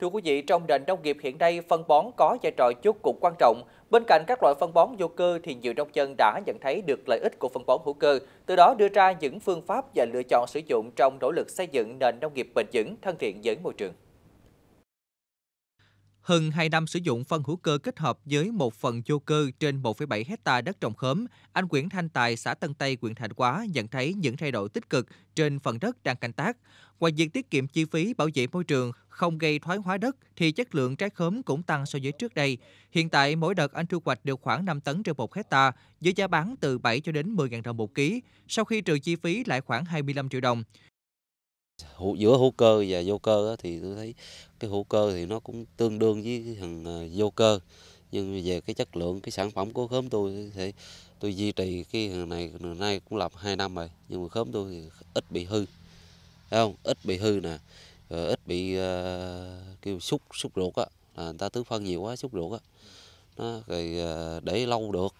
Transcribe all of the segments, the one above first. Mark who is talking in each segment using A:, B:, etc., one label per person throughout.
A: Thưa quý vị, trong nền nông nghiệp hiện nay, phân bón có vai trò chốt cục quan trọng. Bên cạnh các loại phân bón vô cơ thì nhiều nông dân đã nhận thấy được lợi ích của phân bón hữu cơ, từ đó đưa ra những phương pháp và lựa chọn sử dụng trong nỗ lực xây dựng nền nông nghiệp bền vững, thân thiện với môi trường. Hơn 2 năm sử dụng phân hữu cơ kết hợp với một phần vô cơ trên 1,7 hecta đất trồng khóm, anh Nguyễn Thanh Tài, xã Tân Tây, huyện Thạnh Quá nhận thấy những thay đổi tích cực trên phần đất đang canh tác. Ngoài việc tiết kiệm chi phí bảo vệ môi trường, không gây thoái hóa đất thì chất lượng trái khóm cũng tăng so với trước đây. Hiện tại mỗi đợt anh thu hoạch được khoảng 5 tấn trên 1 hecta với giá bán từ 7 cho đến 10.000 đồng một ký, sau khi trừ chi phí lại khoảng 25 triệu đồng.
B: Giữa hữu cơ và vô cơ thì tôi thấy cái hữu cơ thì nó cũng tương đương với thằng à, vô cơ. Nhưng về cái chất lượng cái sản phẩm của khóm tôi thì tôi duy trì cái hàng này nay cũng lập 2 năm rồi nhưng mà khóm tôi thì ít bị hư thấy không ít bị hư nè Ờ, ít bị ờ, kêu xúc xúc ruột á à, người ta tưới phân nhiều quá xúc ruột á nó rồi ờ, để lâu được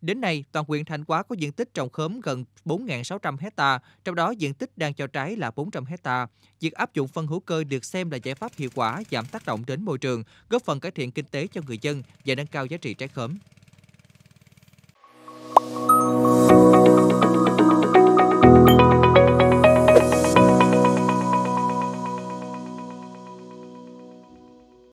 A: Đến nay, toàn huyện Thanh Hóa có diện tích trồng khóm gần 4.600 hecta, trong đó diện tích đang cho trái là 400 hecta. Việc áp dụng phân hữu cơ được xem là giải pháp hiệu quả giảm tác động đến môi trường, góp phần cải thiện kinh tế cho người dân và nâng cao giá trị trái khóm.